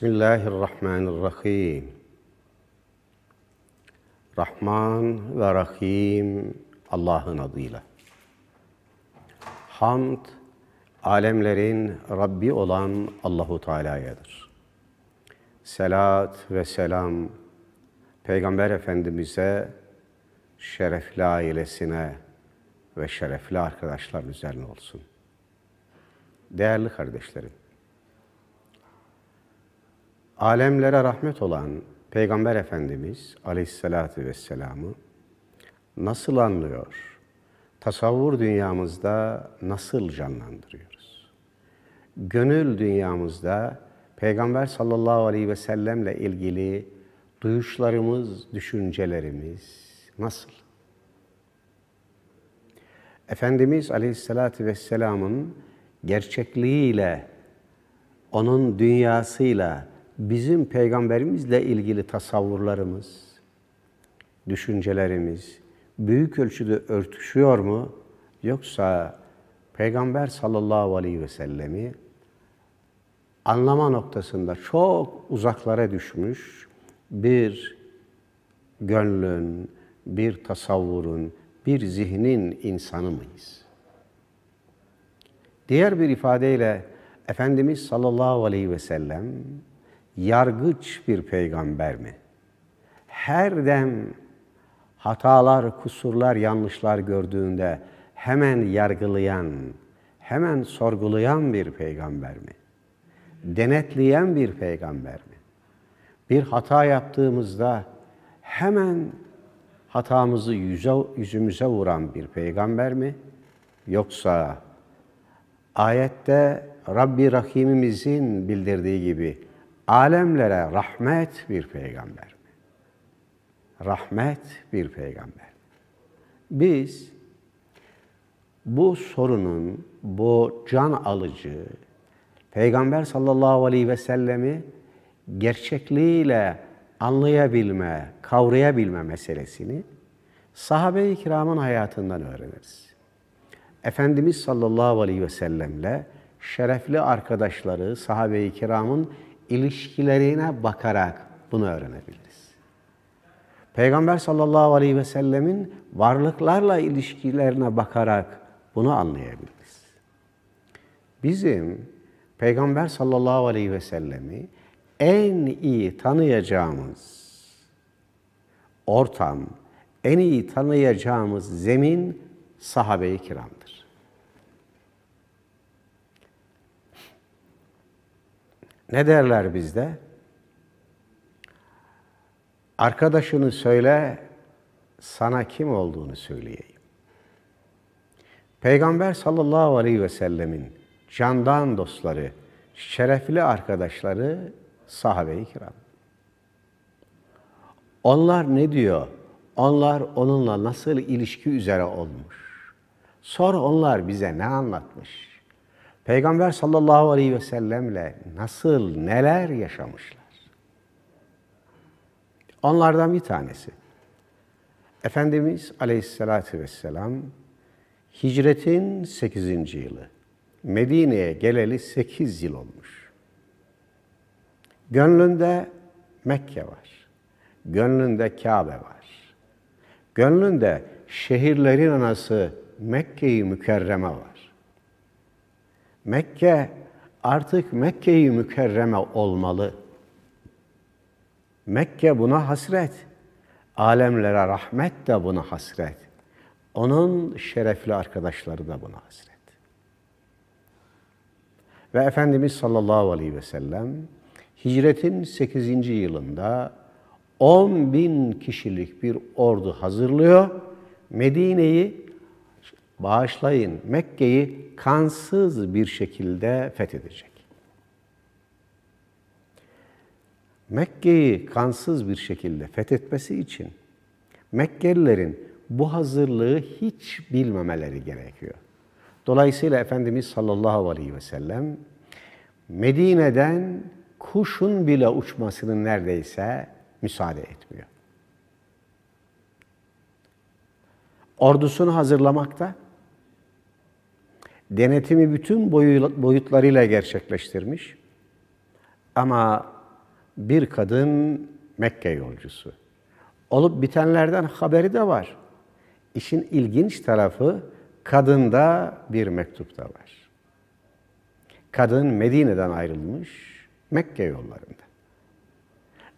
بسم الله Rahman ve Rahim Allah'ın adıyla. Hamd alemlerin Rabbi olan Allahu Teala'yadır. Selat ve selam Peygamber Efendimize, şerefli ailesine ve şerefli arkadaşlar üzerine olsun. Değerli kardeşlerim, alemlere rahmet olan Peygamber Efendimiz Aleyhisselatü Vesselam'ı nasıl anlıyor? Tasavvur dünyamızda nasıl canlandırıyoruz? Gönül dünyamızda Peygamber sallallahu aleyhi ve sellemle ilgili duyuşlarımız, düşüncelerimiz nasıl? Efendimiz Aleyhisselatü Vesselam'ın gerçekliğiyle, onun dünyasıyla bizim peygamberimizle ilgili tasavvurlarımız, düşüncelerimiz büyük ölçüde örtüşüyor mu? Yoksa Peygamber sallallahu aleyhi ve sellemi anlama noktasında çok uzaklara düşmüş bir gönlün, bir tasavvurun, bir zihnin insanı mıyız? Diğer bir ifadeyle Efendimiz sallallahu aleyhi ve sellem yargıç bir peygamber mi? Her dem hatalar, kusurlar, yanlışlar gördüğünde hemen yargılayan, hemen sorgulayan bir peygamber mi? Denetleyen bir peygamber mi? Bir hata yaptığımızda hemen hatamızı yüze, yüzümüze vuran bir peygamber mi? Yoksa ayette Rabbi Rahimimizin bildirdiği gibi alemlere rahmet bir peygamber mi? Rahmet bir peygamber. Mi? Biz bu sorunun, bu can alıcı, Peygamber sallallahu aleyhi ve sellemi gerçekliğiyle anlayabilme, kavrayabilme meselesini sahabe-i kiramın hayatından öğreniriz. Efendimiz sallallahu aleyhi ve sellemle şerefli arkadaşları, sahabe-i kiramın ilişkilerine bakarak bunu öğrenebiliriz. Peygamber sallallahu aleyhi ve sellemin varlıklarla ilişkilerine bakarak bunu anlayabiliriz. Bizim Peygamber sallallahu aleyhi ve sellemi en iyi tanıyacağımız ortam, en iyi tanıyacağımız zemin sahabe-i kiramdır. Ne derler bizde? Arkadaşını söyle, sana kim olduğunu söyleyeyim. Peygamber sallallahu aleyhi ve sellemin candan dostları, şerefli arkadaşları sahabe-i kiram. Onlar ne diyor? Onlar onunla nasıl ilişki üzere olmuş? Sor onlar bize ne anlatmış? Peygamber sallallahu aleyhi ve sellemle nasıl, neler yaşamışlar. Onlardan bir tanesi. Efendimiz aleyhissalatü vesselam hicretin 8. yılı. Medine'ye geleli 8 yıl olmuş. Gönlünde Mekke var. Gönlünde Kabe var. Gönlünde şehirlerin anası Mekkeyi i Mükerreme var. Mekke artık Mekkeyi Mükerreme olmalı. Mekke buna hasret. Alemlere rahmet de buna hasret. Onun şerefli arkadaşları da buna hasret. Ve Efendimiz sallallahu aleyhi ve sellem hicretin 8. yılında 10 bin kişilik bir ordu hazırlıyor. Medine'yi bağışlayın Mekke'yi kansız bir şekilde fethedecek. Mekke'yi kansız bir şekilde fethetmesi için Mekkelilerin bu hazırlığı hiç bilmemeleri gerekiyor. Dolayısıyla Efendimiz sallallahu aleyhi ve sellem Medine'den kuşun bile uçmasının neredeyse müsaade etmiyor. Ordusunu hazırlamakta, denetimi bütün boyutlarıyla gerçekleştirmiş. Ama bir kadın Mekke yolcusu. Olup bitenlerden haberi de var. İşin ilginç tarafı kadında bir mektup da var. Kadın Medine'den ayrılmış Mekke yollarında.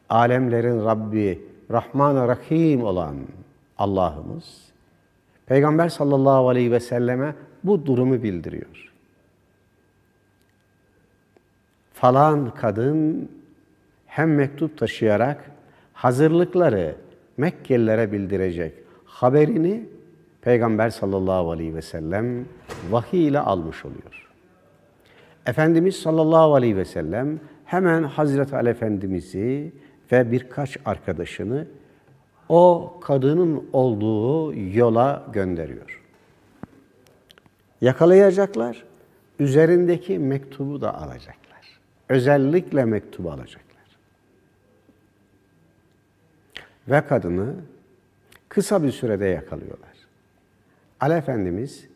Alemlerin Rabbi, Rahman Rahim olan Allah'ımız Peygamber sallallahu aleyhi ve selleme bu durumu bildiriyor. Falan kadın hem mektup taşıyarak hazırlıkları Mekkelilere bildirecek haberini Peygamber sallallahu aleyhi ve sellem vahiy ile almış oluyor. Efendimiz sallallahu aleyhi ve sellem hemen Hazreti Ali Efendimiz'i ve birkaç arkadaşını o kadının olduğu yola gönderiyor yakalayacaklar. Üzerindeki mektubu da alacaklar. Özellikle mektubu alacaklar. Ve kadını kısa bir sürede yakalıyorlar. Ali Efendimiz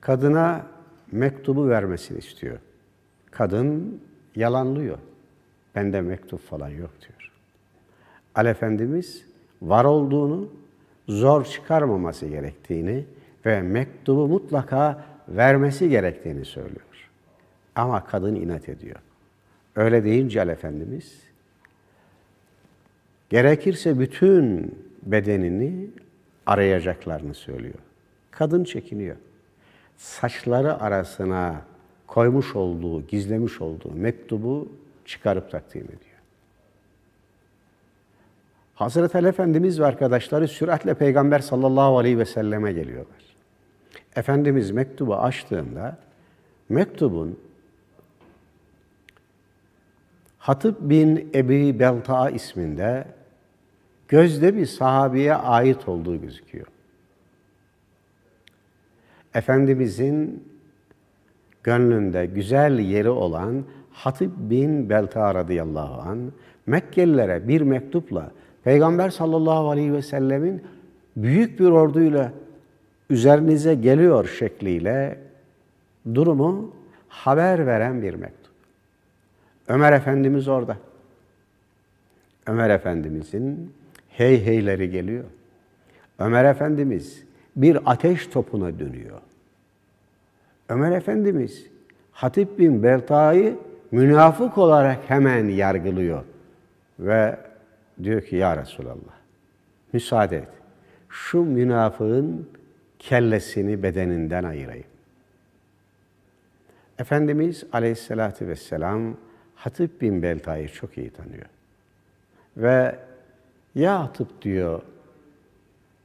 kadına mektubu vermesini istiyor. Kadın yalanlıyor. Bende mektup falan yok diyor. Ali Efendimiz var olduğunu, zor çıkarmaması gerektiğini ve mektubu mutlaka vermesi gerektiğini söylüyor. Ama kadın inat ediyor. Öyle deyince Ali Efendimiz, gerekirse bütün bedenini arayacaklarını söylüyor. Kadın çekiniyor. Saçları arasına koymuş olduğu, gizlemiş olduğu mektubu çıkarıp takdim ediyor. Hazreti Ali Efendimiz ve arkadaşları süratle Peygamber sallallahu aleyhi ve selleme geliyorlar. Efendimiz mektubu açtığında mektubun Hatip bin Ebi Belta isminde gözde bir sahabeye ait olduğu gözüküyor. Efendimizin gönlünde güzel yeri olan Hatip bin Belta radıyallahu an Mekkelilere bir mektupla Peygamber sallallahu aleyhi ve sellemin büyük bir orduyla üzerinize geliyor şekliyle durumu haber veren bir mektup. Ömer Efendimiz orada. Ömer Efendimizin hey heyleri geliyor. Ömer Efendimiz bir ateş topuna dönüyor. Ömer Efendimiz Hatip bin Berta'yı münafık olarak hemen yargılıyor. Ve diyor ki ya Resulallah müsaade et. Şu münafığın kellesini bedeninden ayırayım. Efendimiz aleyhissalatü vesselam Hatip bin Belta'yı çok iyi tanıyor. Ve ya Hatip diyor,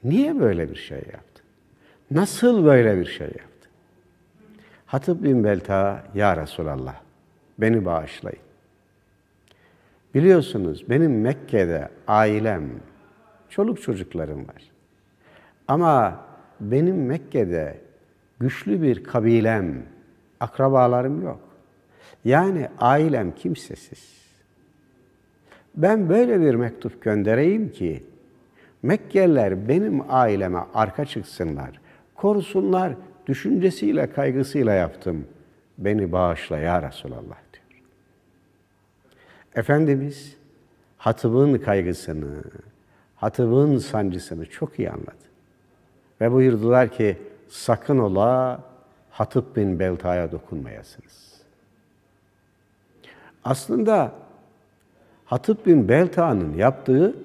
niye böyle bir şey yaptı? Nasıl böyle bir şey yaptı? Hatip bin Belta, ya Resulallah beni bağışlayın. Biliyorsunuz benim Mekke'de ailem, çoluk çocuklarım var. Ama benim Mekke'de güçlü bir kabilem, akrabalarım yok. Yani ailem kimsesiz. Ben böyle bir mektup göndereyim ki Mekkeliler benim aileme arka çıksınlar, korusunlar düşüncesiyle, kaygısıyla yaptım. Beni bağışla ya Resulallah diyor. Efendimiz hatıbın kaygısını, hatıbın sancısını çok iyi anladı. Ve buyurdular ki sakın ola Hatip bin Belta'ya dokunmayasınız. Aslında Hatip bin Belta'nın yaptığı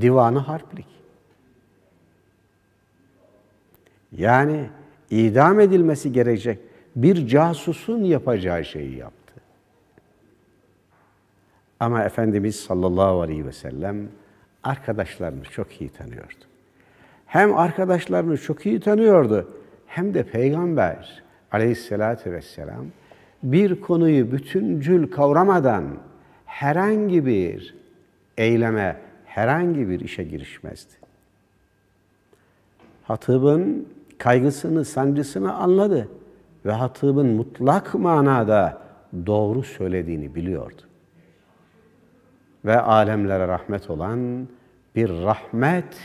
divanı harplik. Yani idam edilmesi gerekecek bir casusun yapacağı şeyi yaptı. Ama Efendimiz sallallahu aleyhi ve sellem arkadaşlarını çok iyi tanıyordu hem arkadaşlarını çok iyi tanıyordu hem de Peygamber aleyhissalatü vesselam bir konuyu bütüncül kavramadan herhangi bir eyleme, herhangi bir işe girişmezdi. Hatıbın kaygısını, sancısını anladı ve hatıbın mutlak manada doğru söylediğini biliyordu. Ve alemlere rahmet olan bir rahmet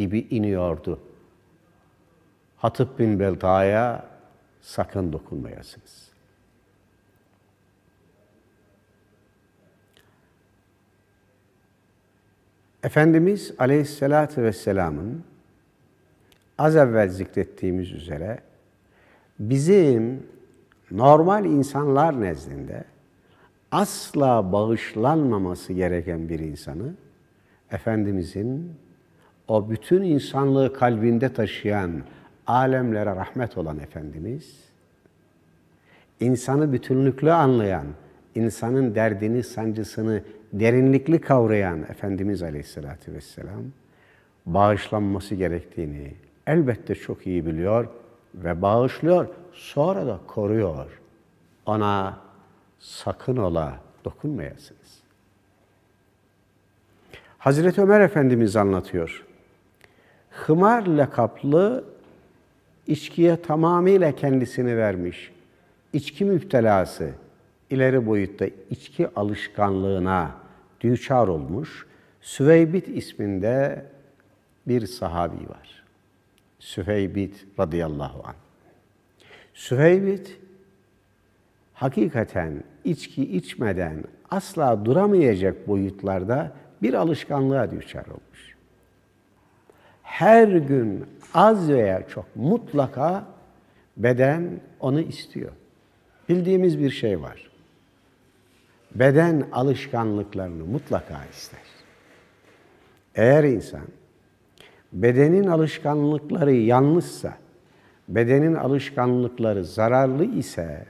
gibi iniyordu. Hatıp bin Belda'ya sakın dokunmayasınız. Efendimiz Aleyhisselatü Vesselam'ın az evvel zikrettiğimiz üzere bizim normal insanlar nezdinde asla bağışlanmaması gereken bir insanı Efendimizin o bütün insanlığı kalbinde taşıyan, alemlere rahmet olan Efendimiz, insanı bütünlüklü anlayan, insanın derdini, sancısını derinlikli kavrayan Efendimiz Aleyhisselatü Vesselam, bağışlanması gerektiğini elbette çok iyi biliyor ve bağışlıyor, sonra da koruyor. Ona sakın ola dokunmayasınız. Hazreti Ömer Efendimiz anlatıyor hımar lakaplı içkiye tamamıyla kendisini vermiş. İçki müptelası, ileri boyutta içki alışkanlığına düçar olmuş Süveybit isminde bir sahabi var. Süveybit radıyallahu anh. Süveybit hakikaten içki içmeden asla duramayacak boyutlarda bir alışkanlığa düçar olmuş her gün az veya çok mutlaka beden onu istiyor. Bildiğimiz bir şey var. Beden alışkanlıklarını mutlaka ister. Eğer insan bedenin alışkanlıkları yanlışsa, bedenin alışkanlıkları zararlı ise,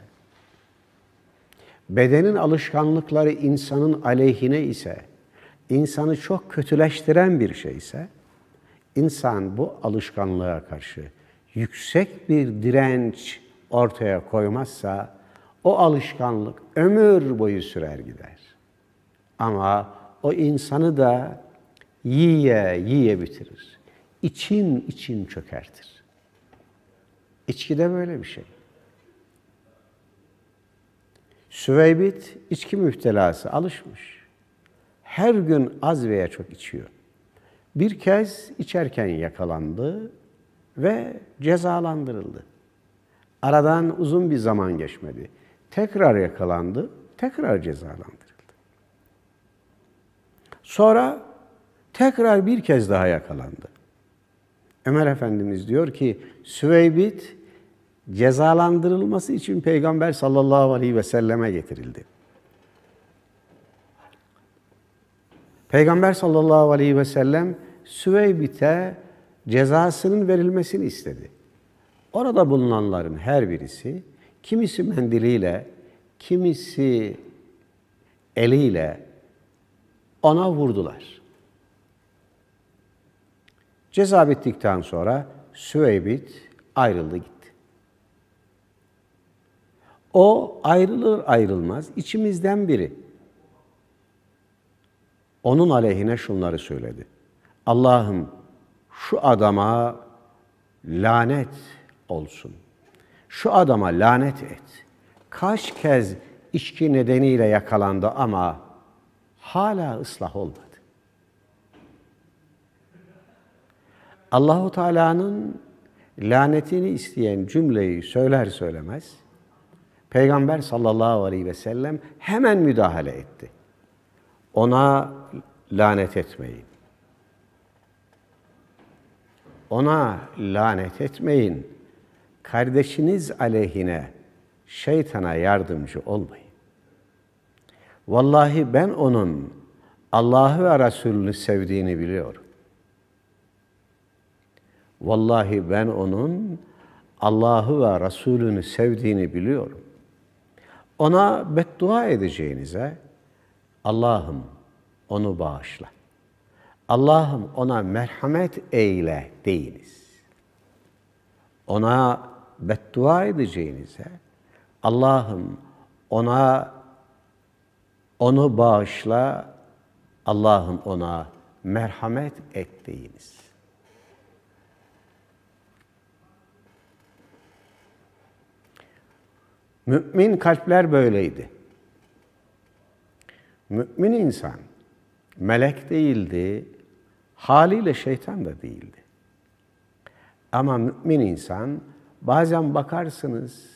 bedenin alışkanlıkları insanın aleyhine ise, insanı çok kötüleştiren bir şeyse, insan bu alışkanlığa karşı yüksek bir direnç ortaya koymazsa o alışkanlık ömür boyu sürer gider. Ama o insanı da yiye yiye bitirir. İçin için çökertir. İçki de böyle bir şey. Süveybit içki müftelası alışmış. Her gün az veya çok içiyor bir kez içerken yakalandı ve cezalandırıldı. Aradan uzun bir zaman geçmedi. Tekrar yakalandı, tekrar cezalandırıldı. Sonra tekrar bir kez daha yakalandı. Ömer Efendimiz diyor ki Süveybit cezalandırılması için Peygamber sallallahu aleyhi ve selleme getirildi. Peygamber sallallahu aleyhi ve sellem Süveybit'e cezasının verilmesini istedi. Orada bulunanların her birisi kimisi mendiliyle, kimisi eliyle ona vurdular. Ceza bittikten sonra Süveybit ayrıldı gitti. O ayrılır ayrılmaz içimizden biri onun aleyhine şunları söyledi. Allah'ım şu adama lanet olsun. Şu adama lanet et. Kaç kez içki nedeniyle yakalandı ama hala ıslah olmadı. Allahu Teala'nın lanetini isteyen cümleyi söyler söylemez Peygamber sallallahu aleyhi ve sellem hemen müdahale etti. Ona lanet etmeyin. Ona lanet etmeyin. Kardeşiniz aleyhine şeytana yardımcı olmayın. Vallahi ben onun Allah'ı ve Resulünü sevdiğini biliyorum. Vallahi ben onun Allah'ı ve Resulünü sevdiğini biliyorum. Ona beddua edeceğinize, Allah'ım onu bağışla. Allah'ım ona merhamet eyle deyiniz. Ona beddua edeceğinize Allah'ım ona onu bağışla, Allah'ım ona merhamet et deyiniz. Mümin kalpler böyleydi mümin insan melek değildi, haliyle şeytan da değildi. Ama mümin insan bazen bakarsınız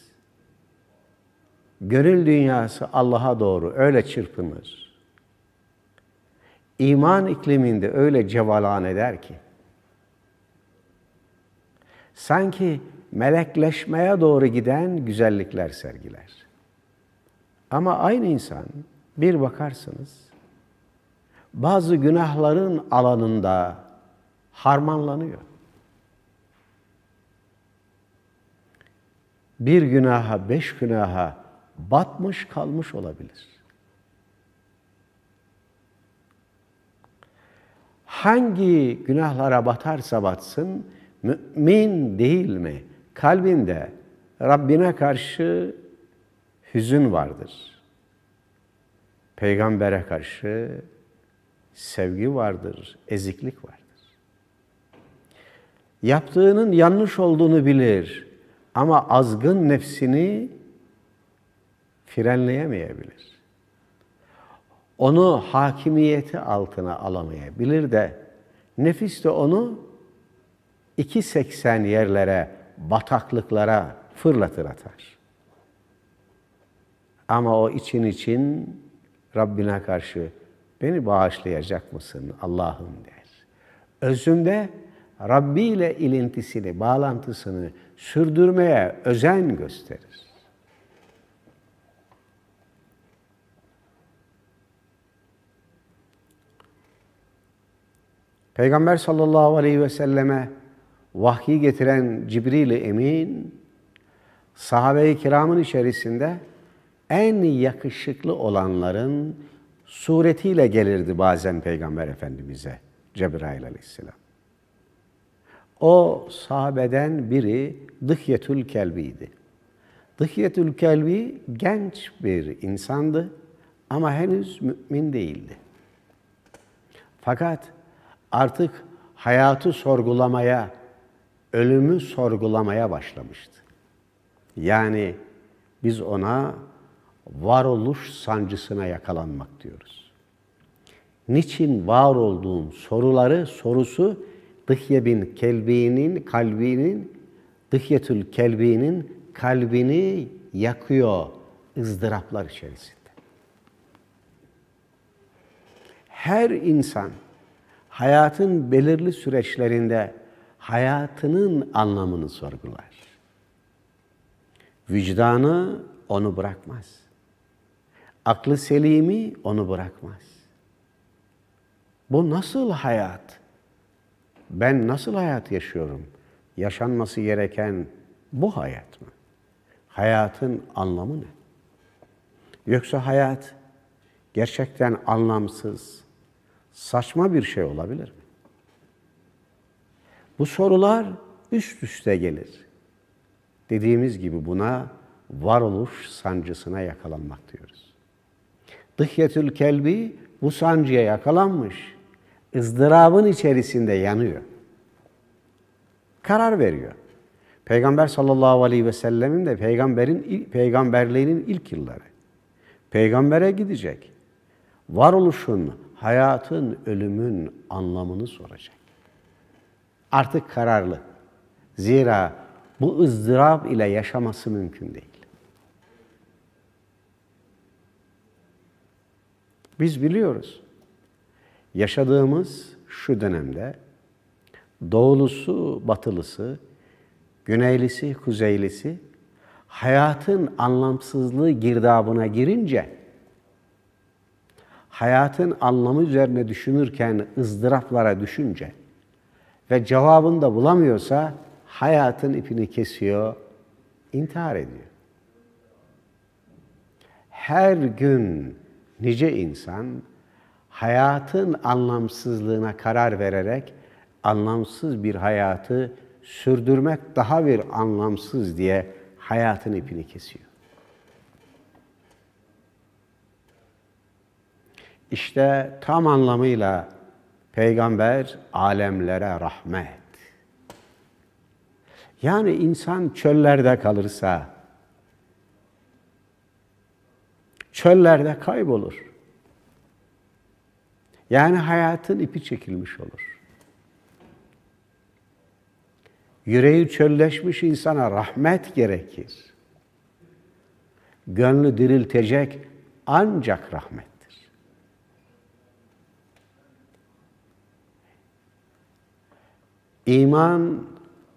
gönül dünyası Allah'a doğru öyle çırpınır. İman ikliminde öyle cevalan eder ki sanki melekleşmeye doğru giden güzellikler sergiler. Ama aynı insan bir bakarsınız bazı günahların alanında harmanlanıyor. Bir günaha, beş günaha batmış kalmış olabilir. Hangi günahlara batarsa batsın, mümin değil mi? Kalbinde Rabbine karşı hüzün vardır.'' peygambere karşı sevgi vardır, eziklik vardır. Yaptığının yanlış olduğunu bilir ama azgın nefsini frenleyemeyebilir. Onu hakimiyeti altına alamayabilir de nefis de onu 2.80 yerlere, bataklıklara fırlatır atar. Ama o için için Rabbine karşı beni bağışlayacak mısın Allah'ım der. Özümde Rabbi ile ilintisini, bağlantısını sürdürmeye özen gösterir. Peygamber sallallahu aleyhi ve selleme vahyi getiren Cibril-i Emin, sahabe-i kiramın içerisinde en yakışıklı olanların suretiyle gelirdi bazen Peygamber Efendimiz'e Cebrail aleyhisselam. O sahabeden biri Dıhyetül Kelbi'ydi. Dıhyetül Kelbi genç bir insandı ama henüz mümin değildi. Fakat artık hayatı sorgulamaya, ölümü sorgulamaya başlamıştı. Yani biz ona varoluş sancısına yakalanmak diyoruz. Niçin var olduğum soruları sorusu Dıhye bin Kelbi'nin kalbinin Dıhyetül Kelbi'nin kalbini yakıyor ızdıraplar içerisinde. Her insan hayatın belirli süreçlerinde hayatının anlamını sorgular. Vicdanı onu bırakmaz. Aklı selimi onu bırakmaz. Bu nasıl hayat? Ben nasıl hayat yaşıyorum? Yaşanması gereken bu hayat mı? Hayatın anlamı ne? Yoksa hayat gerçekten anlamsız, saçma bir şey olabilir mi? Bu sorular üst üste gelir. Dediğimiz gibi buna varoluş sancısına yakalanmak diyoruz. Dıhyetül kelbi bu sancıya yakalanmış. ızdırabın içerisinde yanıyor. Karar veriyor. Peygamber sallallahu aleyhi ve sellemin de peygamberin peygamberliğinin ilk yılları. Peygambere gidecek. Varoluşun, hayatın, ölümün anlamını soracak. Artık kararlı. Zira bu ızdırap ile yaşaması mümkün değil. Biz biliyoruz. Yaşadığımız şu dönemde doğulusu, batılısı, güneylisi, kuzeylisi hayatın anlamsızlığı girdabına girince hayatın anlamı üzerine düşünürken ızdıraplara düşünce ve cevabını da bulamıyorsa hayatın ipini kesiyor, intihar ediyor. Her gün Nice insan hayatın anlamsızlığına karar vererek anlamsız bir hayatı sürdürmek daha bir anlamsız diye hayatın ipini kesiyor. İşte tam anlamıyla peygamber alemlere rahmet. Yani insan çöllerde kalırsa, çöllerde kaybolur. Yani hayatın ipi çekilmiş olur. Yüreği çölleşmiş insana rahmet gerekir. Gönlü diriltecek ancak rahmettir. İman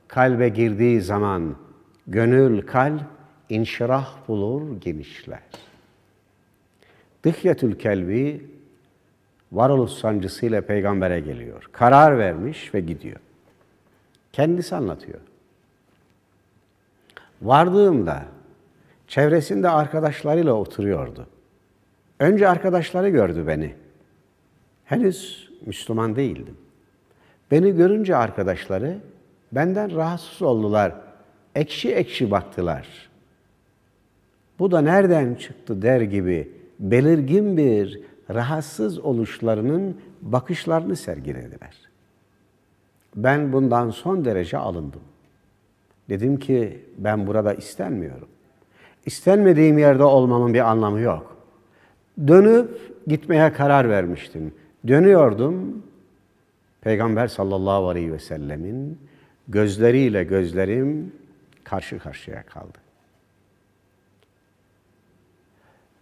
kalbe girdiği zaman gönül kalp inşirah bulur, genişler. Dıhyetül Kelbi varoluş sancısıyla peygambere geliyor. Karar vermiş ve gidiyor. Kendisi anlatıyor. Vardığımda çevresinde arkadaşlarıyla oturuyordu. Önce arkadaşları gördü beni. Henüz Müslüman değildim. Beni görünce arkadaşları benden rahatsız oldular. Ekşi ekşi baktılar. Bu da nereden çıktı der gibi belirgin bir rahatsız oluşlarının bakışlarını sergilediler. Ben bundan son derece alındım. Dedim ki ben burada istenmiyorum. İstenmediğim yerde olmamın bir anlamı yok. Dönüp gitmeye karar vermiştim. Dönüyordum. Peygamber sallallahu aleyhi ve sellemin gözleriyle gözlerim karşı karşıya kaldı.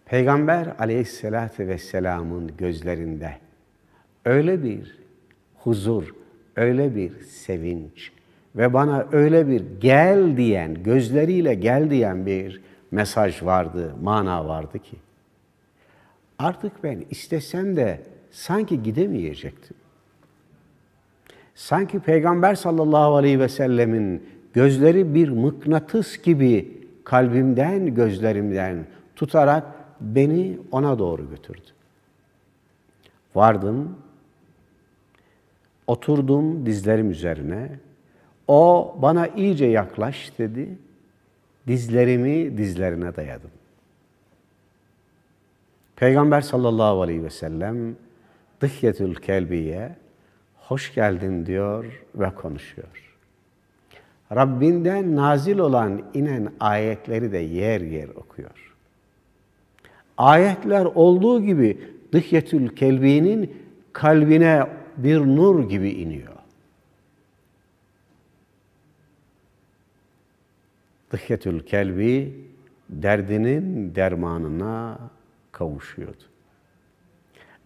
Peygamber aleyhissalatü vesselamın gözlerinde öyle bir huzur, öyle bir sevinç ve bana öyle bir gel diyen, gözleriyle gel diyen bir mesaj vardı, mana vardı ki. Artık ben istesem de sanki gidemeyecektim. Sanki Peygamber sallallahu aleyhi ve sellemin gözleri bir mıknatıs gibi kalbimden, gözlerimden tutarak beni ona doğru götürdü. Vardım, oturdum dizlerim üzerine. O bana iyice yaklaş dedi. Dizlerimi dizlerine dayadım. Peygamber sallallahu aleyhi ve sellem Dıhyetül Kelbi'ye hoş geldin diyor ve konuşuyor. Rabbinden nazil olan inen ayetleri de yer yer okuyor. Ayetler olduğu gibi dıhyetül kelbinin kalbine bir nur gibi iniyor. Dıhyetül kelbi derdinin dermanına kavuşuyordu.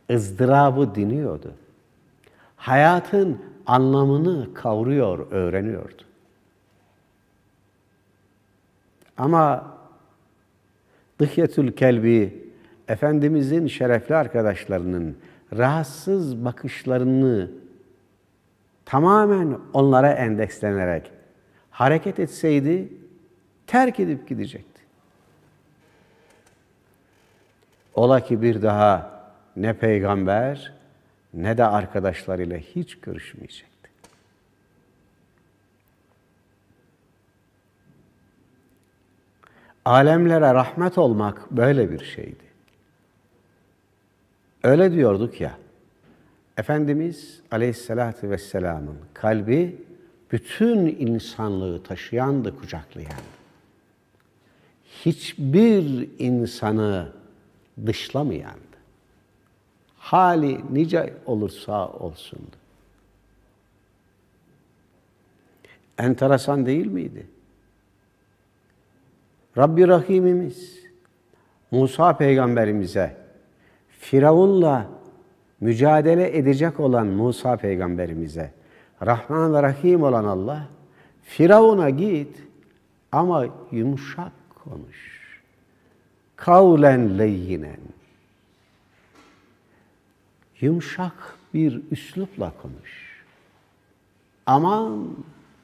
Izdırabı diniyordu. Hayatın anlamını kavruyor, öğreniyordu. Ama dıhyetül kelbi Efendimizin şerefli arkadaşlarının rahatsız bakışlarını tamamen onlara endekslenerek hareket etseydi terk edip gidecekti. Ola ki bir daha ne peygamber ne de arkadaşlarıyla hiç görüşmeyecekti. Alemlere rahmet olmak böyle bir şeydi. Öyle diyorduk ya. Efendimiz Aleyhisselatü Vesselam'ın kalbi bütün insanlığı taşıyandı, kucaklayandı. Hiçbir insanı dışlamayandı. Hali nice olursa olsundu. Enteresan değil miydi? Rabbi Rahimimiz Musa peygamberimize Firavun'la mücadele edecek olan Musa peygamberimize Rahman ve Rahim olan Allah Firavun'a git ama yumuşak konuş. Kavlen leyyinen. Yumuşak bir üslupla konuş. Aman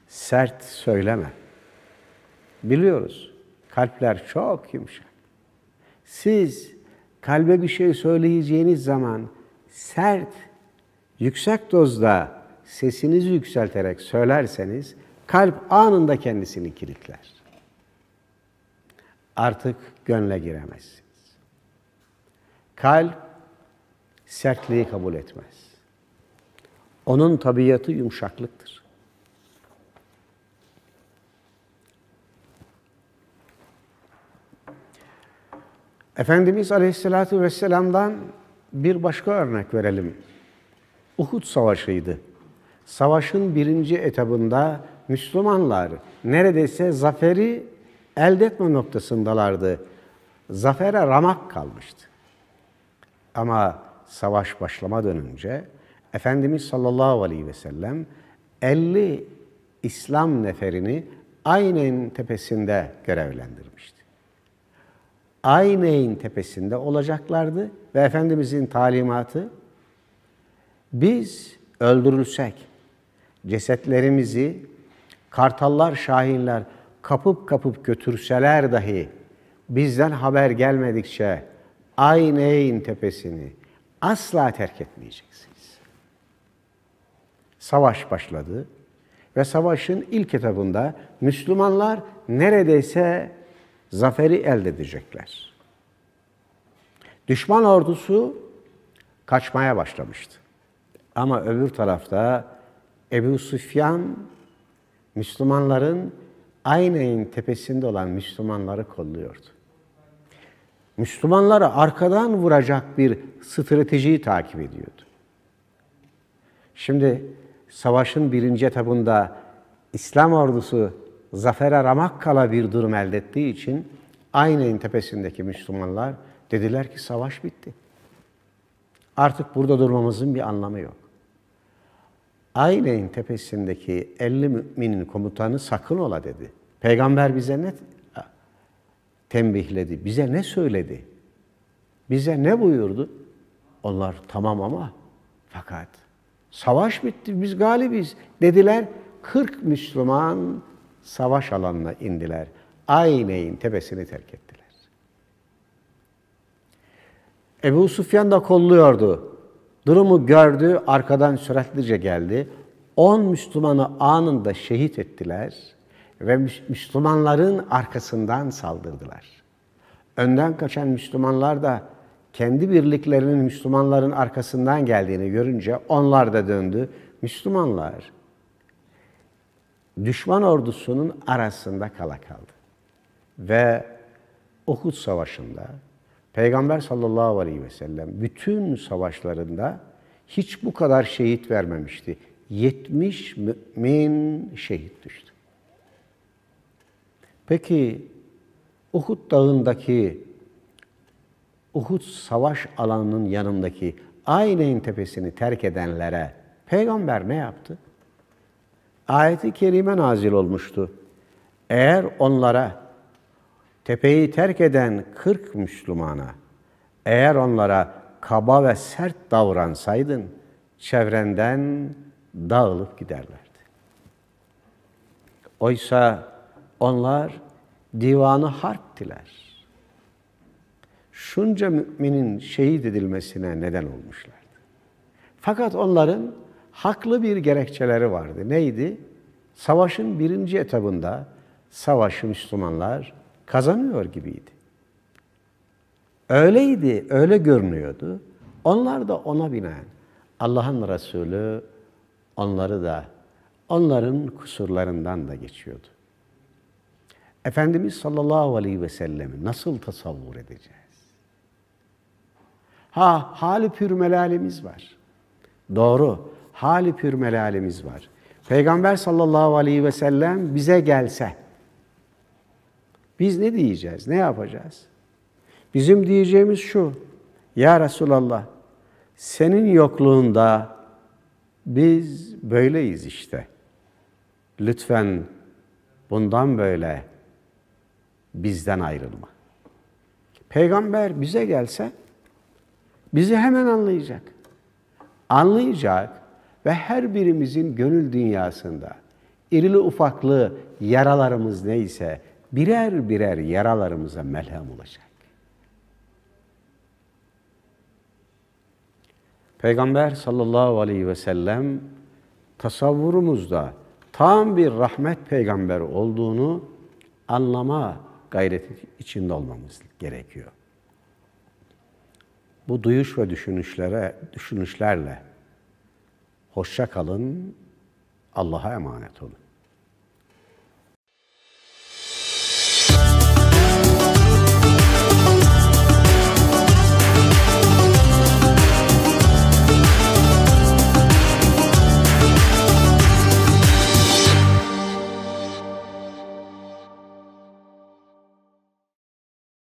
sert söyleme. Biliyoruz kalpler çok yumuşak. Siz kalbe bir şey söyleyeceğiniz zaman sert, yüksek dozda sesinizi yükselterek söylerseniz kalp anında kendisini kilitler. Artık gönle giremezsiniz. Kalp sertliği kabul etmez. Onun tabiatı yumuşaklıktır. Efendimiz Aleyhisselatü Vesselam'dan bir başka örnek verelim. Uhud Savaşı'ydı. Savaşın birinci etabında Müslümanlar neredeyse zaferi elde etme noktasındalardı. Zafere ramak kalmıştı. Ama savaş başlama dönünce Efendimiz sallallahu aleyhi ve sellem 50 İslam neferini aynen tepesinde görevlendirmişti. Aynay'ın tepesinde olacaklardı ve Efendimizin talimatı biz öldürülsek cesetlerimizi kartallar, şahinler kapıp kapıp götürseler dahi bizden haber gelmedikçe Aynay'ın tepesini asla terk etmeyeceksiniz. Savaş başladı ve savaşın ilk etabında Müslümanlar neredeyse zaferi elde edecekler. Düşman ordusu kaçmaya başlamıştı. Ama öbür tarafta Ebu Süfyan Müslümanların aynen tepesinde olan Müslümanları kolluyordu. Müslümanları arkadan vuracak bir stratejiyi takip ediyordu. Şimdi savaşın birinci etabında İslam ordusu zafere ramak kala bir durum elde ettiği için Aynen'in tepesindeki Müslümanlar dediler ki savaş bitti. Artık burada durmamızın bir anlamı yok. Aynen'in tepesindeki 50 müminin komutanı sakın ola dedi. Peygamber bize ne tembihledi, bize ne söyledi, bize ne buyurdu? Onlar tamam ama fakat savaş bitti, biz galibiz dediler. 40 Müslüman savaş alanına indiler. Ayne'in tepesini terk ettiler. Ebu Sufyan da kolluyordu. Durumu gördü, arkadan süratlice geldi. On Müslümanı anında şehit ettiler ve Müslümanların arkasından saldırdılar. Önden kaçan Müslümanlar da kendi birliklerinin Müslümanların arkasından geldiğini görünce onlar da döndü. Müslümanlar, düşman ordusunun arasında kala kaldı. Ve Uhud Savaşı'nda Peygamber sallallahu aleyhi ve sellem bütün savaşlarında hiç bu kadar şehit vermemişti. 70 mümin şehit düştü. Peki Uhud Dağı'ndaki Uhud savaş alanının yanındaki Aynen tepesini terk edenlere peygamber ne yaptı? ayeti kerime nazil olmuştu. Eğer onlara tepeyi terk eden 40 Müslümana eğer onlara kaba ve sert davransaydın çevrenden dağılıp giderlerdi. Oysa onlar divanı harptiler. Şunca müminin şehit edilmesine neden olmuşlardı. Fakat onların haklı bir gerekçeleri vardı. Neydi? Savaşın birinci etabında savaşı Müslümanlar kazanıyor gibiydi. Öyleydi, öyle görünüyordu. Onlar da ona binaen Allah'ın Resulü onları da onların kusurlarından da geçiyordu. Efendimiz sallallahu aleyhi ve sellemi nasıl tasavvur edeceğiz? Ha, hali pürmelalimiz melalimiz var. Doğru hali pür melalemiz var. Peygamber sallallahu aleyhi ve sellem bize gelse biz ne diyeceğiz, ne yapacağız? Bizim diyeceğimiz şu, Ya Resulallah, senin yokluğunda biz böyleyiz işte. Lütfen bundan böyle bizden ayrılma. Peygamber bize gelse bizi hemen anlayacak. Anlayacak ve her birimizin gönül dünyasında irili ufaklı yaralarımız neyse birer birer yaralarımıza melhem olacak. Peygamber sallallahu aleyhi ve sellem tasavvurumuzda tam bir rahmet peygamberi olduğunu anlama gayreti içinde olmamız gerekiyor. Bu duyuş ve düşünüşlere, düşünüşlerle Hoşça kalın. Allah'a emanet olun.